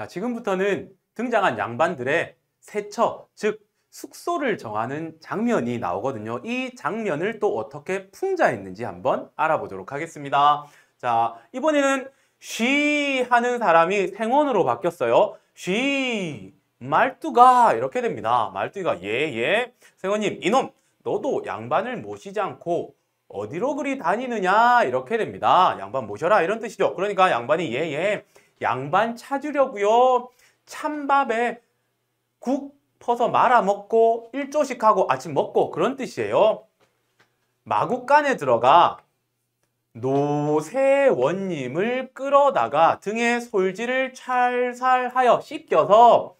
자, 지금부터는 등장한 양반들의 세처, 즉 숙소를 정하는 장면이 나오거든요. 이 장면을 또 어떻게 풍자했는지 한번 알아보도록 하겠습니다. 자, 이번에는 쉬 하는 사람이 생원으로 바뀌었어요. 쉬, 말뚝가 이렇게 됩니다. 말뚝가 예예. 예. 생원님 이놈 너도 양반을 모시지 않고 어디로 그리 다니느냐 이렇게 됩니다. 양반 모셔라 이런 뜻이죠. 그러니까 양반이 예예. 예. 예. 양반 찾으려고요. 찬밥에 국 퍼서 말아 먹고 일조식하고 아침 먹고 그런 뜻이에요. 마국간에 들어가 노세원님을 끌어다가 등에 솔지를 찰살하여 씻겨서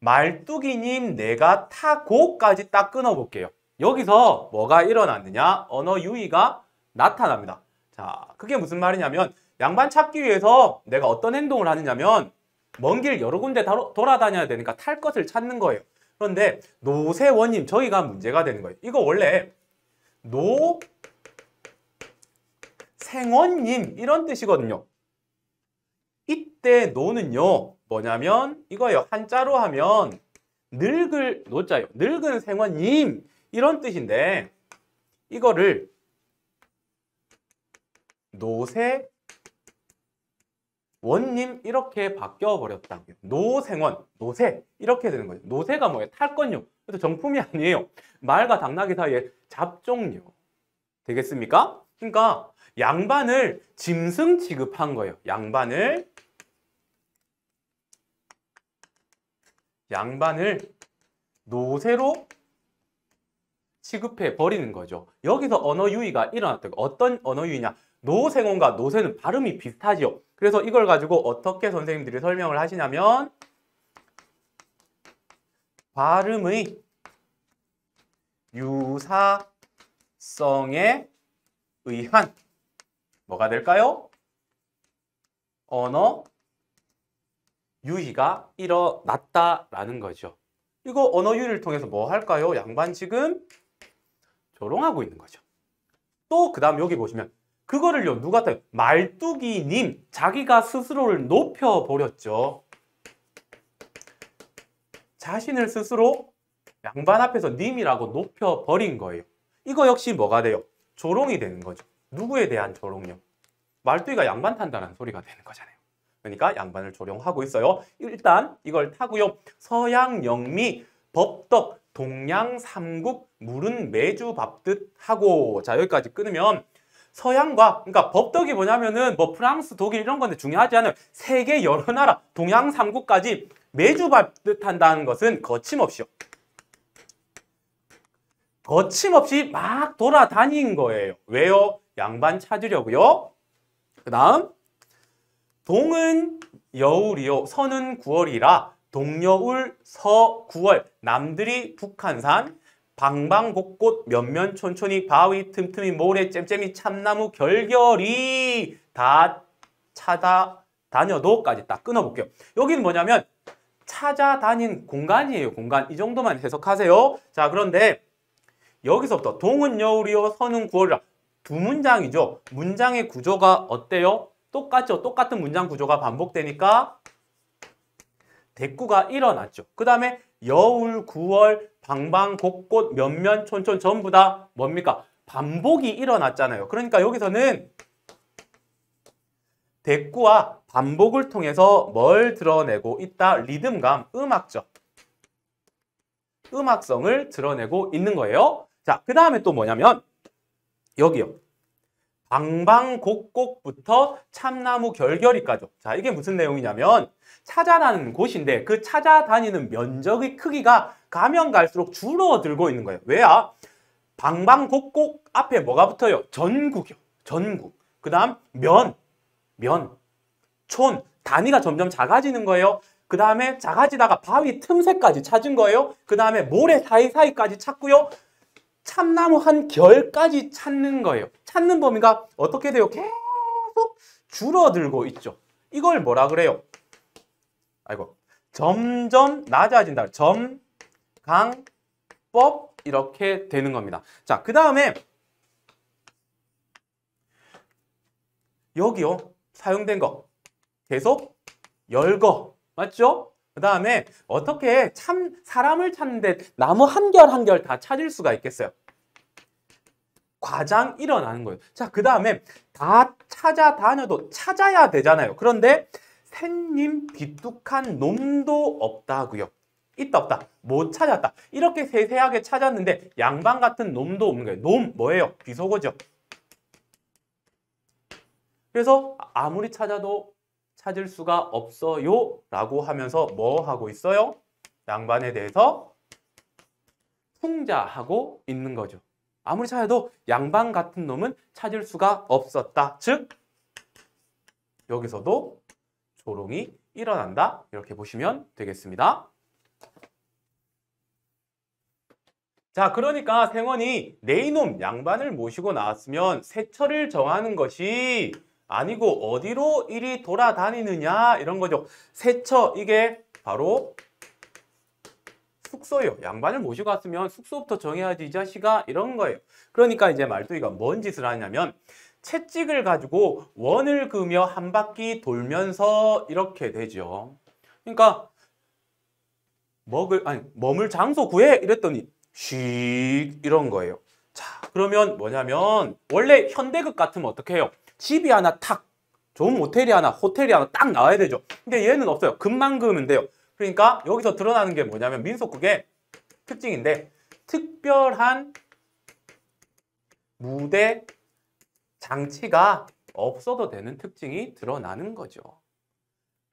말뚝이님 내가 타고까지 딱 끊어볼게요. 여기서 뭐가 일어났느냐? 언어 유의가 나타납니다. 자, 그게 무슨 말이냐면 양반 찾기 위해서 내가 어떤 행동을 하느냐면 먼 길 여러 군데 다로, 돌아다녀야 되니까 탈 것을 찾는 거예요. 그런데 노세원님 저희가 문제가 되는 거예요. 이거 원래 노 생원님 이런 뜻이거든요. 이때 노는요 뭐냐면 이거예요. 한자로 하면 늙을 노자요. 늙은 생원님 이런 뜻인데 이거를 노세 원님 이렇게 바뀌어 버렸다. 노생원, 노세 이렇게 되는 거죠. 노세가 뭐예요? 탈건류. 그래서 정품이 아니에요. 말과 당나귀 사이에 잡종류 되겠습니까? 그러니까 양반을 짐승 취급한 거예요. 양반을 양반을 노세로 취급해 버리는 거죠. 여기서 언어 유의가 일어났다 어떤 언어 유의냐? 노생원과 노세는 발음이 비슷하지요. 그래서 이걸 가지고 어떻게 선생님들이 설명을 하시냐면 발음의 유사성에 의한 뭐가 될까요? 언어 유희가 일어났다라는 거죠. 이거 언어 유희를 통해서 뭐 할까요? 양반 지금 조롱하고 있는 거죠. 또 그 다음 여기 보시면 그거를요 누가 다 말뚝이님 자기가 스스로를 높여버렸죠. 자신을 스스로 양반 앞에서 님이라고 높여버린 거예요. 이거 역시 뭐가 돼요? 조롱이 되는 거죠. 누구에 대한 조롱요? 말뚝이가 양반 탄다는 소리가 되는 거잖아요. 그러니까 양반을 조롱하고 있어요. 일단 이걸 타고요. 서양 영미 법덕 동양 삼국 물은 매주 밥 듯 하고 자 여기까지 끊으면 서양과 그러니까 법덕이 뭐냐면은 뭐 프랑스, 독일 이런 건데 중요하지 않은 세계 여러 나라 동양 삼국까지 매주 발듯한다는 것은 거침없이요. 거침없이 막 돌아다닌 거예요. 왜요? 양반 찾으려고요. 그 다음 동은 여울이요. 서는 9월이라 동여울, 서 9월, 남들이 북한산, 방방 곳곳 몇면 촌촌이 바위 틈틈이 모래 쨈쨈이 참나무 결결이 다 찾아 다녀도까지 딱 끊어볼게요. 여기는 뭐냐면 찾아다닌 공간이에요. 공간 이 정도만 해석하세요. 자 그런데 여기서부터 동은 여울이요 서는 구월이라 두 문장이죠. 문장의 구조가 어때요? 똑같죠. 똑같은 문장 구조가 반복되니까 대꾸가 일어났죠. 그 다음에 여울, 구월, 방방 곳곳 몇면 촌촌 전부 다 뭡니까? 반복이 일어났잖아요. 그러니까 여기서는 대꾸와 반복을 통해서 뭘 드러내고 있다? 리듬감, 음악적. 음악성을 드러내고 있는 거예요. 자, 그 다음에 또 뭐냐면 여기요. 방방곡곡부터 참나무 결결이까지. 자, 이게 무슨 내용이냐면 찾아다니는 곳인데 그 찾아다니는 면적의 크기가 가면 갈수록 줄어들고 있는 거예요. 왜야? 방방곡곡 앞에 뭐가 붙어요? 전국이요. 전국. 그 다음 면, 면, 촌. 단위가 점점 작아지는 거예요. 그 다음에 작아지다가 바위 틈새까지 찾은 거예요. 그 다음에 모래 사이사이까지 찾고요. 참나무 한 결까지 찾는 거예요. 찾는 범위가 어떻게 돼요? 계속 줄어들고 있죠. 이걸 뭐라 그래요? 아이고, 점점 낮아진다. 점, 강, 법 이렇게 되는 겁니다. 자, 그 다음에 여기요. 사용된 거 계속 열거 맞죠? 그 다음에 어떻게 참 사람을 찾는데 나무 한결 한결 다 찾을 수가 있겠어요? 과장 일어나는 거예요. 자, 그 다음에 다 찾아다녀도 찾아야 되잖아요. 그런데 샌님 비뚝한 놈도 없다고요. 있다 없다. 못 찾았다. 이렇게 세세하게 찾았는데 양반 같은 놈도 없는 거예요. 놈 뭐예요? 비속어죠. 그래서 아무리 찾아도 찾을 수가 없어요 라고 하면서 뭐 하고 있어요? 양반에 대해서 풍자하고 있는 거죠. 아무리 찾아도 양반 같은 놈은 찾을 수가 없었다. 즉 여기서도 조롱이 일어난다. 이렇게 보시면 되겠습니다. 자, 그러니까 생원이 네이놈 양반을 모시고 나왔으면 세처를 정하는 것이 아니고 어디로 일이 돌아다니느냐 이런 거죠. 세처 이게 바로 숙소요. 양반을 모시고 왔으면 숙소부터 정해야지 이 자식아 이런 거예요. 그러니까 이제 말뚝이가 뭔 짓을 하냐면 채찍을 가지고 원을 그으며 한 바퀴 돌면서 이렇게 되죠. 그러니까 먹을 아니 머물 장소 구해 이랬더니 씩 이런 거예요. 자 그러면 뭐냐면 원래 현대극 같으면 어떻게 해요? 집이 하나 탁, 좋은 모텔이 하나, 호텔이 하나 딱 나와야 되죠. 근데 얘는 없어요. 금만 금은면 돼요. 그러니까 여기서 드러나는 게 뭐냐면 민속국의 특징인데 특별한 무대 장치가 없어도 되는 특징이 드러나는 거죠.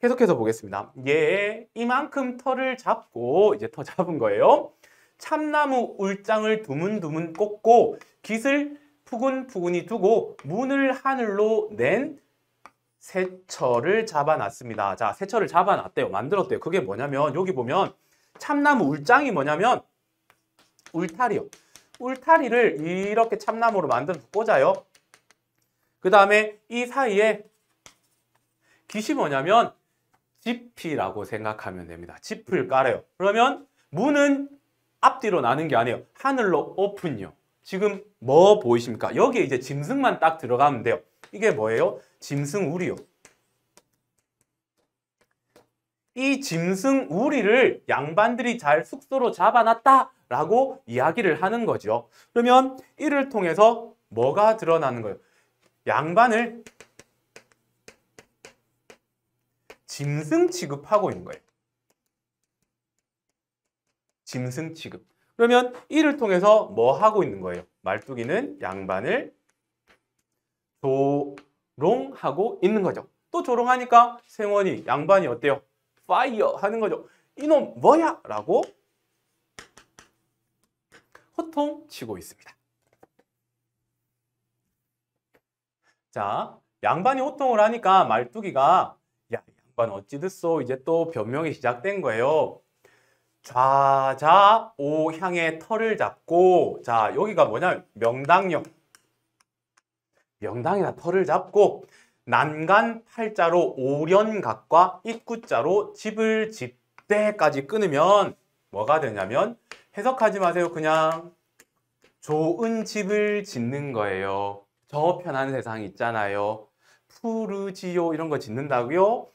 계속해서 보겠습니다. 예, 이만큼 터를 잡고 이제 터 잡은 거예요. 참나무 울장을 두문두문 꽂고 깃을 푸근푸근히 두고 문을 하늘로 낸 새철을 잡아놨습니다. 자, 새철을 잡아놨대요. 만들었대요. 그게 뭐냐면 여기 보면 참나무 울장이 뭐냐면 울타리요. 울타리를 이렇게 참나무로 만들어 꽂아요. 그 다음에 이 사이에 깃이 뭐냐면 지피라고 생각하면 됩니다. 지을 깔아요. 그러면 문은 앞뒤로 나는 게 아니에요. 하늘로 오픈요. 지금 뭐 보이십니까? 여기에 이제 짐승만 딱 들어가면 돼요. 이게 뭐예요? 짐승 우리요. 이 짐승 우리를 양반들이 잘 숙소로 잡아놨다라고 이야기를 하는 거죠. 그러면 이를 통해서 뭐가 드러나는 거예요? 양반을 짐승 취급하고 있는 거예요. 짐승 취급. 그러면 이를 통해서 뭐 하고 있는 거예요? 말뚝이는 양반을 조롱하고 있는 거죠. 또 조롱하니까 생원이 양반이 어때요? 파이어 하는 거죠. 이놈 뭐야? 라고 호통치고 있습니다. 자, 양반이 호통을 하니까 말뚝이가 야, 양반 어찌 됐소 이제 또 변명이 시작된 거예요. 좌자오향의 털을 잡고 자 여기가 뭐냐 명당역 명당이나 털을 잡고 난간 팔자로 오련각과 입구자로 집을 집대까지 끊으면 뭐가 되냐면 해석하지 마세요 그냥 좋은 집을 짓는 거예요 저 편한 세상 있잖아요 푸르지오 이런 거 짓는다고요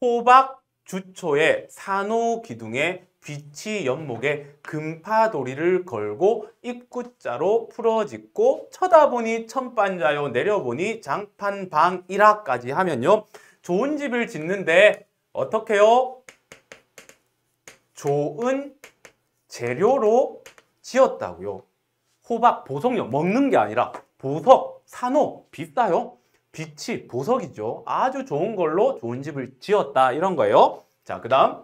호박 주초에 산호 기둥에 빛이 연목에 금파돌이를 걸고 입구자로 풀어짓고 쳐다보니 천반자요 내려보니 장판방이라까지 하면요. 좋은 집을 짓는데 어떻게요? 좋은 재료로 지었다고요. 호박, 보석요. 먹는 게 아니라 보석, 산호 비싸요. 빛이 보석이죠. 아주 좋은 걸로 좋은 집을 지었다 이런 거예요. 자, 그 다음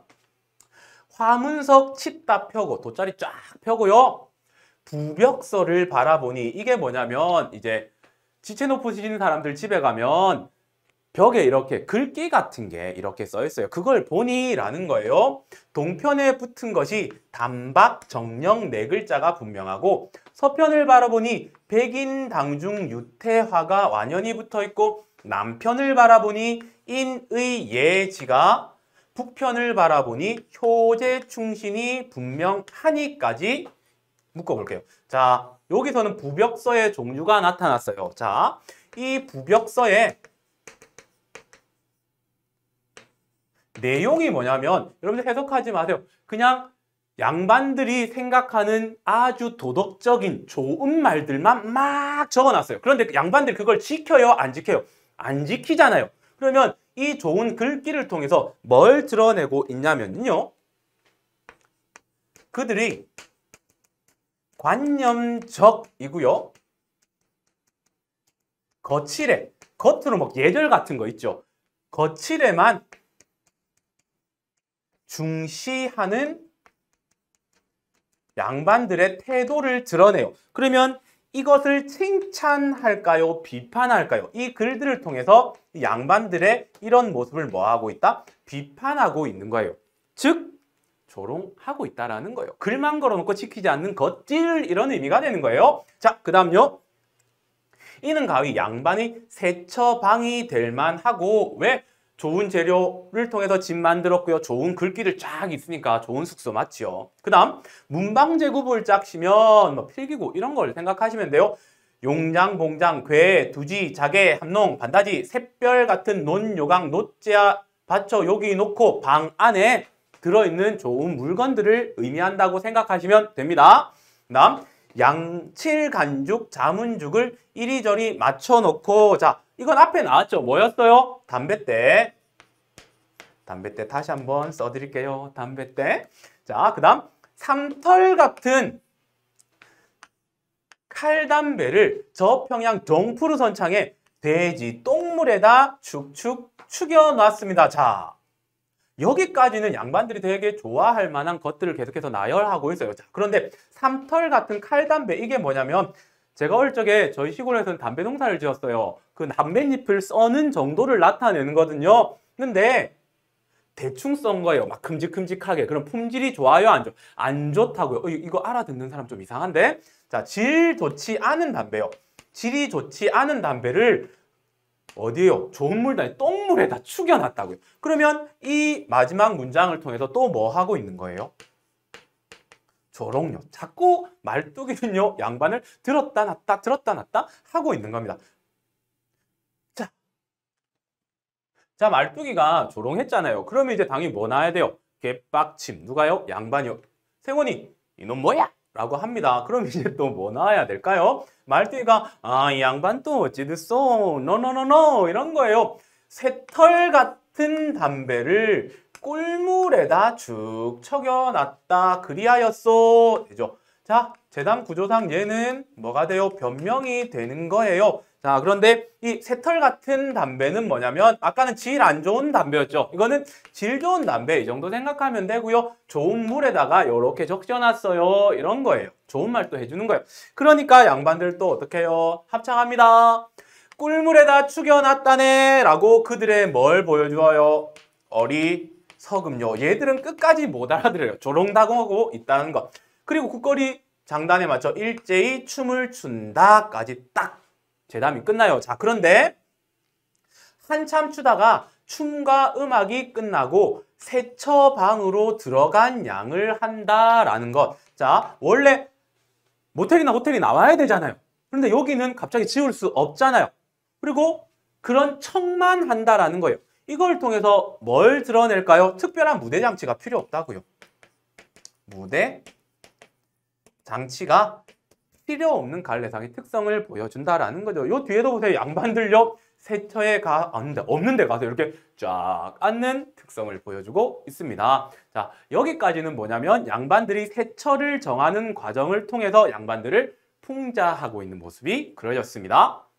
화문석 칩다 펴고 돗자리 쫙 펴고요. 부벽서를 바라보니 이게 뭐냐면 이제 지체 높으신 사람들 집에 가면 벽에 이렇게 글귀 같은 게 이렇게 써 있어요. 그걸 보니라는 거예요. 동편에 붙은 것이 단박 정령 네 글자가 분명하고 서편을 바라보니 백인, 당중, 유태화가 완연히 붙어 있고 남편을 바라보니 인의 예지가 북편을 바라보니 효제 충신이 분명하니까지 묶어볼게요. 자, 여기서는 부벽서의 종류가 나타났어요. 자, 이 부벽서에 내용이 뭐냐면 여러분들 해석하지 마세요. 그냥 양반들이 생각하는 아주 도덕적인 좋은 말들만 막 적어놨어요. 그런데 양반들 그걸 지켜요? 안 지켜요? 안 지키잖아요. 그러면 이 좋은 글귀를 통해서 뭘 드러내고 있냐면요. 그들이 관념적이고요. 거칠에, 겉으로 막 예절 같은 거 있죠. 거칠에만 중시하는 양반들의 태도를 드러내요. 그러면 이것을 칭찬할까요? 비판할까요? 이 글들을 통해서 양반들의 이런 모습을 뭐하고 있다? 비판하고 있는 거예요. 즉, 조롱하고 있다라는 거예요. 글만 걸어놓고 지키지 않는 것질 이런 의미가 되는 거예요. 자, 그 다음요. 이는 가위 양반이 세처방이 될 만하고 왜 좋은 재료를 통해서 집 만들었고요. 좋은 글귀를쫙 있으니까 좋은 숙소 맞죠. 그 다음 문방 제구불 짝시면 뭐 필기구 이런 걸 생각하시면 돼요. 용장, 봉장, 괴, 두지, 자개, 함농, 반다지, 샛별 같은 논, 요강, 노아 받쳐 여기 놓고 방 안에 들어있는 좋은 물건들을 의미한다고 생각하시면 됩니다. 그 다음 양칠, 간죽, 자문죽을 이리저리 맞춰놓고 자 이건 앞에 나왔죠. 뭐였어요? 담배 때. 담배때 다시 한번 써드릴게요. 담배 때. 자, 그 다음 삼털 같은 칼담배를 저평양 정푸르 선창에 돼지 똥물에다 축축 축여놨습니다. 자, 여기까지는 양반들이 되게 좋아할 만한 것들을 계속해서 나열하고 있어요. 자, 그런데 삼털 같은 칼담배 이게 뭐냐면 제가 어릴 적에 저희 시골에서는 담배 농사를 지었어요. 그 담배잎을 써는 정도를 나타내는 거든요. 근데 대충 썬 거예요. 막 큼직큼직하게. 그럼 품질이 좋아요? 안, 좋, 안 좋다고요. 어, 이거 알아듣는 사람 좀 이상한데? 자, 질 좋지 않은 담배요. 질이 좋지 않은 담배를 어디에요? 좋은 물단에 똥물에다 축여놨다고요. 그러면 이 마지막 문장을 통해서 또 뭐 하고 있는 거예요? 조롱요. 자꾸 말뚝이는요 양반을 들었다 놨다 들었다 놨다 하고 있는 겁니다. 자, 자 말뚝이가 조롱했잖아요. 그러면 이제 당이뭐 나야 돼요? 개빡침. 누가요? 양반요 생원이 이놈 뭐야? 라고 합니다. 그럼 이제 또 뭐 나와야 될까요? 말뚝이가 아이 양반 또 어찌 됐어? 노노노노 이런 거예요. 새털 같은 담배를 꿀물에다 축 척여놨다 그리하였소 되죠. 자, 재단 구조상 얘는 뭐가 돼요? 변명이 되는 거예요. 자, 그런데 이 새털 같은 담배는 뭐냐면 아까는 질 안 좋은 담배였죠. 이거는 질 좋은 담배 이 정도 생각하면 되고요. 좋은 물에다가 이렇게 적셔놨어요. 이런 거예요. 좋은 말도 해주는 거예요. 그러니까 양반들 또 어떻게 해요? 합창합니다. 꿀물에다 축여놨다네 라고 그들의 뭘 보여주어요? 어리 서금요. 얘들은 끝까지 못 알아들어요. 조롱다공하고 있다는 것. 그리고 국거리 장단에 맞춰 일제히 춤을 춘다까지 딱 재담이 끝나요. 자, 그런데 한참 추다가 춤과 음악이 끝나고 세처방으로 들어간 양을 한다라는 것. 자, 원래 모텔이나 호텔이 나와야 되잖아요. 그런데 여기는 갑자기 지울 수 없잖아요. 그리고 그런 척만 한다라는 거예요. 이걸 통해서 뭘 드러낼까요? 특별한 무대 장치가 필요 없다고요. 무대 장치가 필요 없는 갈래상의 특성을 보여준다라는 거죠. 요 뒤에도 보세요. 양반들요 세처에 가, 없는데, 없는데 가서 이렇게 쫙 앉는 특성을 보여주고 있습니다. 자, 여기까지는 뭐냐면 양반들이 세처를 정하는 과정을 통해서 양반들을 풍자하고 있는 모습이 그려졌습니다.